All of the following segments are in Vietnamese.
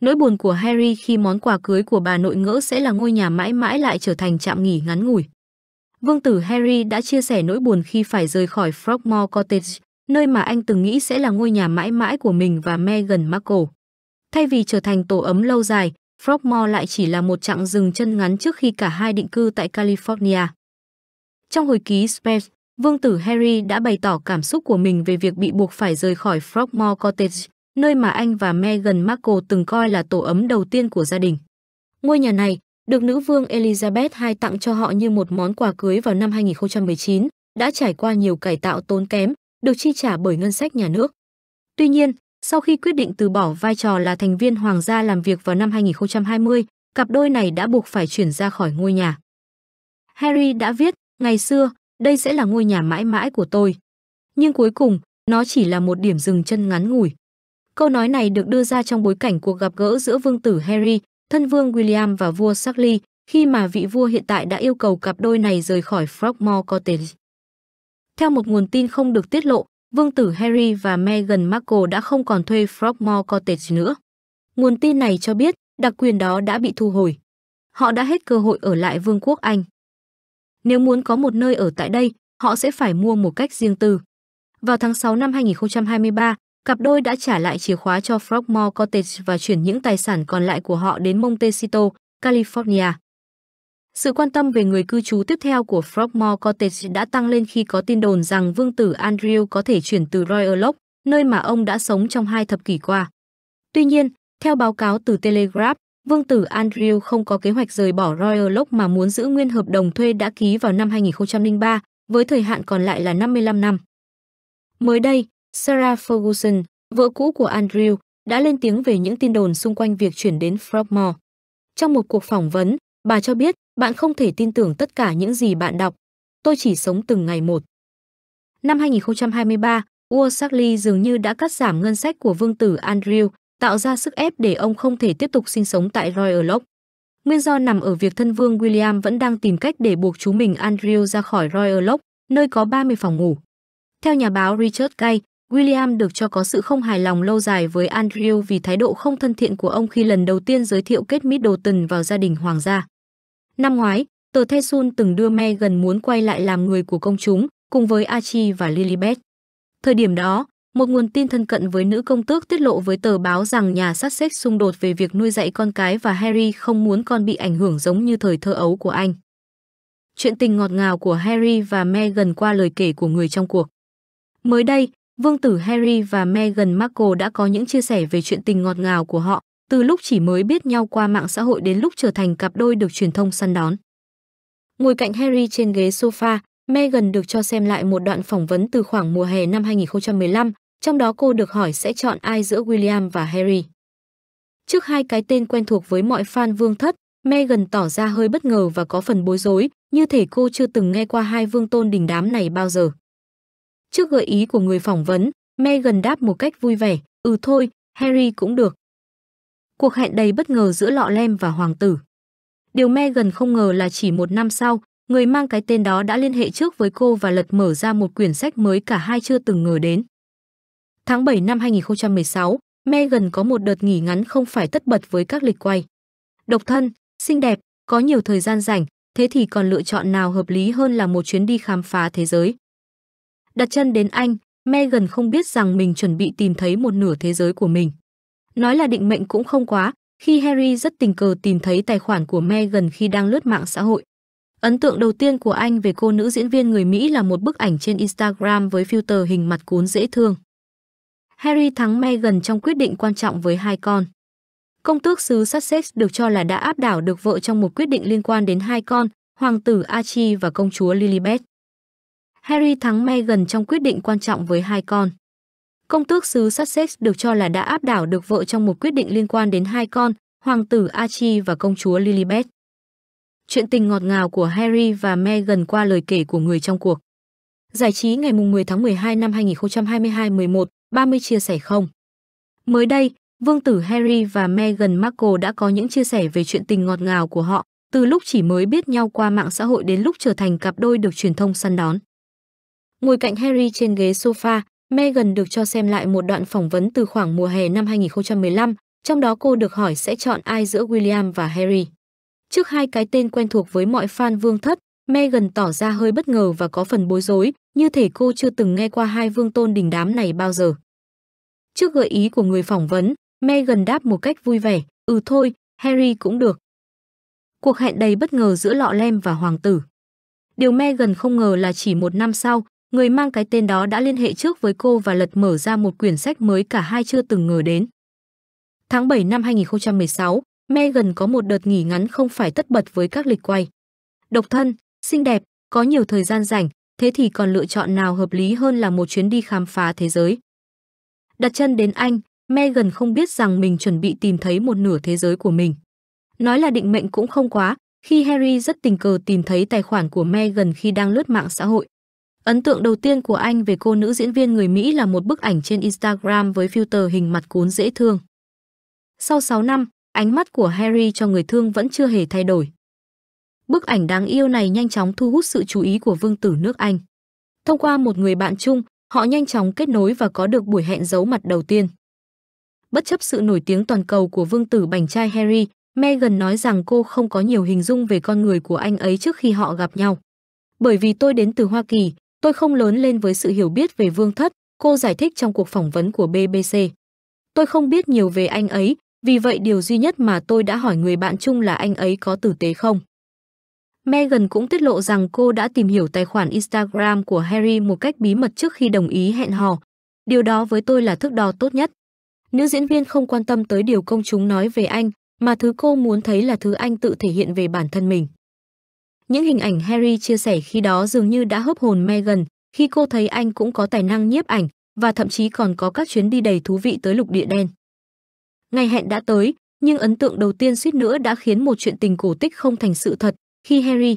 Nỗi buồn của Harry khi món quà cưới của bà nội ngỡ sẽ là ngôi nhà mãi mãi lại trở thành trạm nghỉ ngắn ngủi. Vương tử Harry đã chia sẻ nỗi buồn khi phải rời khỏi Frogmore Cottage, nơi mà anh từng nghĩ sẽ là ngôi nhà mãi mãi của mình và Meghan Markle. Thay vì trở thành tổ ấm lâu dài, Frogmore lại chỉ là một chặng dừng chân ngắn trước khi cả hai định cư tại California. Trong hồi ký Space, vương tử Harry đã bày tỏ cảm xúc của mình về việc bị buộc phải rời khỏi Frogmore Cottage, nơi mà anh và Meghan Markle từng coi là tổ ấm đầu tiên của gia đình. Ngôi nhà này được nữ vương Elizabeth II tặng cho họ như một món quà cưới vào năm 2019, đã trải qua nhiều cải tạo tốn kém, được chi trả bởi ngân sách nhà nước. Tuy nhiên, sau khi quyết định từ bỏ vai trò là thành viên hoàng gia làm việc vào năm 2020, cặp đôi này đã buộc phải chuyển ra khỏi ngôi nhà. Harry đã viết, ngày xưa, đây sẽ là ngôi nhà mãi mãi của tôi. Nhưng cuối cùng, nó chỉ là một điểm dừng chân ngắn ngủi. Câu nói này được đưa ra trong bối cảnh cuộc gặp gỡ giữa vương tử Harry, thân vương William và vua Charles, khi mà vị vua hiện tại đã yêu cầu cặp đôi này rời khỏi Frogmore Cottage. Theo một nguồn tin không được tiết lộ, vương tử Harry và Meghan Markle đã không còn thuê Frogmore Cottage nữa. Nguồn tin này cho biết, đặc quyền đó đã bị thu hồi. Họ đã hết cơ hội ở lại Vương quốc Anh. Nếu muốn có một nơi ở tại đây, họ sẽ phải mua một cách riêng tư. Vào tháng 6 năm 2023, Cặp đôi đã trả lại chìa khóa cho Frogmore Cottage và chuyển những tài sản còn lại của họ đến Montecito, California. Sự quan tâm về người cư trú tiếp theo của Frogmore Cottage đã tăng lên khi có tin đồn rằng vương tử Andrew có thể chuyển từ Royal Oak, nơi mà ông đã sống trong hai thập kỷ qua. Tuy nhiên, theo báo cáo từ Telegraph, vương tử Andrew không có kế hoạch rời bỏ Royal Oak mà muốn giữ nguyên hợp đồng thuê đã ký vào năm 2003, với thời hạn còn lại là 55 năm. Mới đây, Sarah Ferguson, vợ cũ của Andrew, đã lên tiếng về những tin đồn xung quanh việc chuyển đến Frogmore. Trong một cuộc phỏng vấn, bà cho biết bạn không thể tin tưởng tất cả những gì bạn đọc. Tôi chỉ sống từng ngày một. Năm 2023, Ua Sarkley dường như đã cắt giảm ngân sách của vương tử Andrew, tạo ra sức ép để ông không thể tiếp tục sinh sống tại Royal Oak. Nguyên do nằm ở việc thân vương William vẫn đang tìm cách để buộc chú mình Andrew ra khỏi Royal Oak, nơi có 30 phòng ngủ. Theo nhà báo Richard Gay, William được cho có sự không hài lòng lâu dài với Andrew vì thái độ không thân thiện của ông khi lần đầu tiên giới thiệu Kate Middleton vào gia đình hoàng gia. Năm ngoái, tờ The Sun từng đưa Meghan muốn quay lại làm người của công chúng, cùng với Archie và Lilibet. Thời điểm đó, một nguồn tin thân cận với nữ công tước tiết lộ với tờ báo rằng nhà sát Sussex xung đột về việc nuôi dạy con cái và Harry không muốn con bị ảnh hưởng giống như thời thơ ấu của anh. Chuyện tình ngọt ngào của Harry và Meghan qua lời kể của người trong cuộc. Mới đây, Vương tử Harry và Meghan Markle đã có những chia sẻ về chuyện tình ngọt ngào của họ, từ lúc chỉ mới biết nhau qua mạng xã hội đến lúc trở thành cặp đôi được truyền thông săn đón. Ngồi cạnh Harry trên ghế sofa, Meghan được cho xem lại một đoạn phỏng vấn từ khoảng mùa hè năm 2015, trong đó cô được hỏi sẽ chọn ai giữa William và Harry. Trước hai cái tên quen thuộc với mọi fan vương thất, Meghan tỏ ra hơi bất ngờ và có phần bối rối, như thể cô chưa từng nghe qua hai vương tôn đình đám này bao giờ. Trước gợi ý của người phỏng vấn, Meghan đáp một cách vui vẻ, "Ừ thôi, Harry cũng được." Cuộc hẹn đầy bất ngờ giữa Lọ Lem và hoàng tử. Điều Meghan không ngờ là chỉ một năm sau, người mang cái tên đó đã liên hệ trước với cô và lật mở ra một quyển sách mới cả hai chưa từng ngờ đến. Tháng 7 năm 2016, Meghan có một đợt nghỉ ngắn không phải tất bật với các lịch quay. Độc thân, xinh đẹp, có nhiều thời gian rảnh, thế thì còn lựa chọn nào hợp lý hơn là một chuyến đi khám phá thế giới. Đặt chân đến Anh, Megan không biết rằng mình chuẩn bị tìm thấy một nửa thế giới của mình. Nói là định mệnh cũng không quá, khi Harry rất tình cờ tìm thấy tài khoản của Megan khi đang lướt mạng xã hội. Ấn tượng đầu tiên của anh về cô nữ diễn viên người Mỹ là một bức ảnh trên Instagram với filter hình mặt cuốn dễ thương. Harry thắng Meghan trong quyết định quan trọng với hai con. Công tước xứ Sussex được cho là đã áp đảo được vợ trong một quyết định liên quan đến hai con, hoàng tử Archie và công chúa Lilibet. Harry thắng Meghan trong quyết định quan trọng với hai con. Công tước xứ Sussex được cho là đã áp đảo được vợ trong một quyết định liên quan đến hai con, hoàng tử Archie và công chúa Lilibet. Chuyện tình ngọt ngào của Harry và Meghan qua lời kể của người trong cuộc. Giải trí ngày 10 tháng 12 năm 2022 11, 30 chia sẻ không. Mới đây, vương tử Harry và Meghan Markle đã có những chia sẻ về chuyện tình ngọt ngào của họ, từ lúc chỉ mới biết nhau qua mạng xã hội đến lúc trở thành cặp đôi được truyền thông săn đón. Ngồi cạnh Harry trên ghế sofa, Meghan được cho xem lại một đoạn phỏng vấn từ khoảng mùa hè năm 2015, trong đó cô được hỏi sẽ chọn ai giữa William và Harry. Trước hai cái tên quen thuộc với mọi fan vương thất, Meghan tỏ ra hơi bất ngờ và có phần bối rối, như thể cô chưa từng nghe qua hai vương tôn đình đám này bao giờ. Trước gợi ý của người phỏng vấn, Meghan đáp một cách vui vẻ, ừ thôi, Harry cũng được. Cuộc hẹn đầy bất ngờ giữa lọ lem và hoàng tử. Điều Meghan không ngờ là chỉ một năm sau, Người mang cái tên đó đã liên hệ trước với cô và lật mở ra một quyển sách mới cả hai chưa từng ngờ đến. Tháng 7 năm 2016, Megan có một đợt nghỉ ngắn không phải tất bật với các lịch quay. Độc thân, xinh đẹp, có nhiều thời gian rảnh, thế thì còn lựa chọn nào hợp lý hơn là một chuyến đi khám phá thế giới. Đặt chân đến Anh, Megan không biết rằng mình chuẩn bị tìm thấy một nửa thế giới của mình. Nói là định mệnh cũng không quá, khi Harry rất tình cờ tìm thấy tài khoản của Megan khi đang lướt mạng xã hội, Ấn tượng đầu tiên của anh về cô nữ diễn viên người Mỹ là một bức ảnh trên Instagram với filter hình mặt cuốn dễ thương. Sau 6 năm, ánh mắt của Harry cho người thương vẫn chưa hề thay đổi. Bức ảnh đáng yêu này nhanh chóng thu hút sự chú ý của vương tử nước Anh. Thông qua một người bạn chung, họ nhanh chóng kết nối và có được buổi hẹn giấu mặt đầu tiên. Bất chấp sự nổi tiếng toàn cầu của vương tử bảnh trai Harry, Meghan nói rằng cô không có nhiều hình dung về con người của anh ấy trước khi họ gặp nhau. Bởi vì tôi đến từ Hoa Kỳ, Tôi không lớn lên với sự hiểu biết về Vương Thất, cô giải thích trong cuộc phỏng vấn của BBC. Tôi không biết nhiều về anh ấy, vì vậy điều duy nhất mà tôi đã hỏi người bạn chung là anh ấy có tử tế không. Meghan cũng tiết lộ rằng cô đã tìm hiểu tài khoản Instagram của Harry một cách bí mật trước khi đồng ý hẹn hò. Điều đó với tôi là thước đo tốt nhất. Nữ diễn viên không quan tâm tới điều công chúng nói về anh, mà thứ cô muốn thấy là thứ anh tự thể hiện về bản thân mình. Những hình ảnh Harry chia sẻ khi đó dường như đã hấp hồn Meghan, khi cô thấy anh cũng có tài năng nhiếp ảnh và thậm chí còn có các chuyến đi đầy thú vị tới lục địa đen. Ngày hẹn đã tới, nhưng ấn tượng đầu tiên suýt nữa đã khiến một chuyện tình cổ tích không thành sự thật khi Harry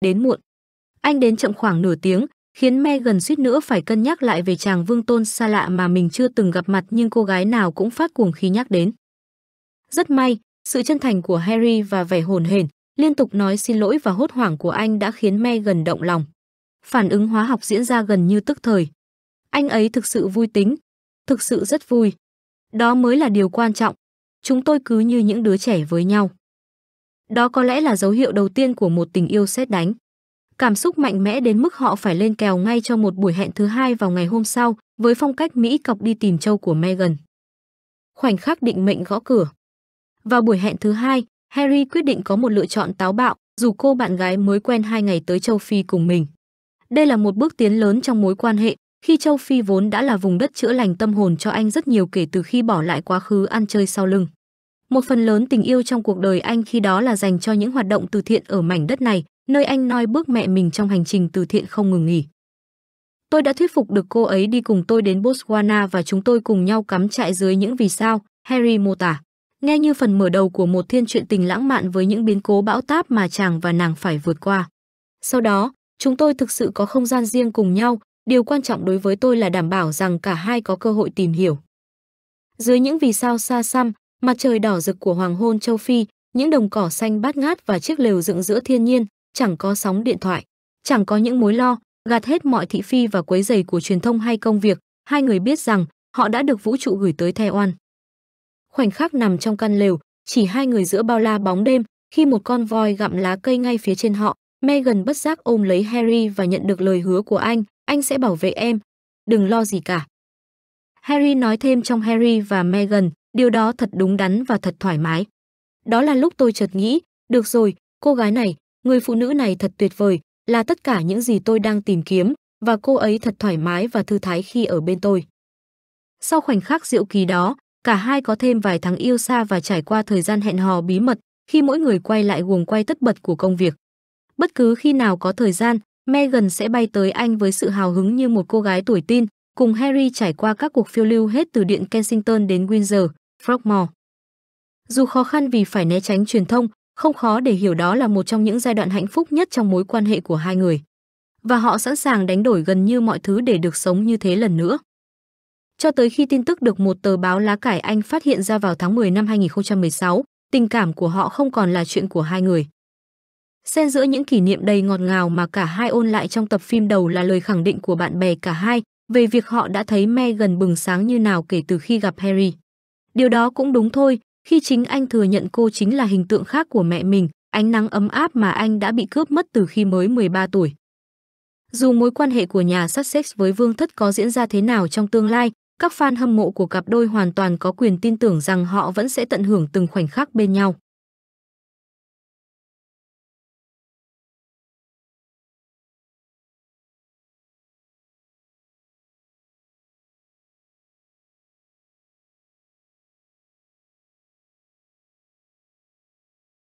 đến muộn. Anh đến chậm khoảng nửa tiếng, khiến Meghan suýt nữa phải cân nhắc lại về chàng vương tôn xa lạ mà mình chưa từng gặp mặt nhưng cô gái nào cũng phát cuồng khi nhắc đến. Rất may, sự chân thành của Harry và vẻ hồn hển, Liên tục nói xin lỗi và hốt hoảng của anh đã khiến May gần động lòng. Phản ứng hóa học diễn ra gần như tức thời. Anh ấy thực sự vui tính, thực sự rất vui. Đó mới là điều quan trọng. Chúng tôi cứ như những đứa trẻ với nhau. Đó có lẽ là dấu hiệu đầu tiên của một tình yêu xét đánh. Cảm xúc mạnh mẽ đến mức họ phải lên kèo ngay cho một buổi hẹn thứ hai vào ngày hôm sau, với phong cách Mỹ cọc đi tìm châu của Megan. Khoảnh khắc định mệnh gõ cửa. Vào buổi hẹn thứ hai, Harry quyết định có một lựa chọn táo bạo, dù cô bạn gái mới quen hai ngày tới châu Phi cùng mình. Đây là một bước tiến lớn trong mối quan hệ, khi châu Phi vốn đã là vùng đất chữa lành tâm hồn cho anh rất nhiều kể từ khi bỏ lại quá khứ ăn chơi sau lưng. Một phần lớn tình yêu trong cuộc đời anh khi đó là dành cho những hoạt động từ thiện ở mảnh đất này, nơi anh noi bước mẹ mình trong hành trình từ thiện không ngừng nghỉ. Tôi đã thuyết phục được cô ấy đi cùng tôi đến Botswana và chúng tôi cùng nhau cắm trại dưới những vì sao, Harry mô tả nghe như phần mở đầu của một thiên truyện tình lãng mạn với những biến cố bão táp mà chàng và nàng phải vượt qua. Sau đó, chúng tôi thực sự có không gian riêng cùng nhau, điều quan trọng đối với tôi là đảm bảo rằng cả hai có cơ hội tìm hiểu. Dưới những vì sao xa xăm, mặt trời đỏ rực của hoàng hôn châu Phi, những đồng cỏ xanh bát ngát và chiếc lều dựng giữa thiên nhiên, chẳng có sóng điện thoại, chẳng có những mối lo, gạt hết mọi thị phi và quấy rầy của truyền thông hay công việc, hai người biết rằng họ đã được vũ trụ gửi tới oan. Khoảnh khắc nằm trong căn lều, chỉ hai người giữa bao la bóng đêm, khi một con voi gặm lá cây ngay phía trên họ, Megan bất giác ôm lấy Harry và nhận được lời hứa của anh, anh sẽ bảo vệ em, đừng lo gì cả. Harry nói thêm trong Harry và Megan, điều đó thật đúng đắn và thật thoải mái. Đó là lúc tôi chợt nghĩ, được rồi, cô gái này, người phụ nữ này thật tuyệt vời, là tất cả những gì tôi đang tìm kiếm, và cô ấy thật thoải mái và thư thái khi ở bên tôi. Sau khoảnh khắc diệu kỳ đó, Cả hai có thêm vài tháng yêu xa và trải qua thời gian hẹn hò bí mật khi mỗi người quay lại guồng quay tất bật của công việc. Bất cứ khi nào có thời gian, Megan sẽ bay tới Anh với sự hào hứng như một cô gái tuổi tin, cùng Harry trải qua các cuộc phiêu lưu hết từ điện Kensington đến Windsor, Frogmore. Dù khó khăn vì phải né tránh truyền thông, không khó để hiểu đó là một trong những giai đoạn hạnh phúc nhất trong mối quan hệ của hai người. Và họ sẵn sàng đánh đổi gần như mọi thứ để được sống như thế lần nữa. Cho tới khi tin tức được một tờ báo lá cải Anh phát hiện ra vào tháng 10 năm 2016, tình cảm của họ không còn là chuyện của hai người. Xen giữa những kỷ niệm đầy ngọt ngào mà cả hai ôn lại trong tập phim đầu là lời khẳng định của bạn bè cả hai về việc họ đã thấy me gần bừng sáng như nào kể từ khi gặp Harry. Điều đó cũng đúng thôi, khi chính anh thừa nhận cô chính là hình tượng khác của mẹ mình, ánh nắng ấm áp mà anh đã bị cướp mất từ khi mới 13 tuổi. Dù mối quan hệ của nhà Sussex với Vương thất có diễn ra thế nào trong tương lai, các fan hâm mộ của cặp đôi hoàn toàn có quyền tin tưởng rằng họ vẫn sẽ tận hưởng từng khoảnh khắc bên nhau.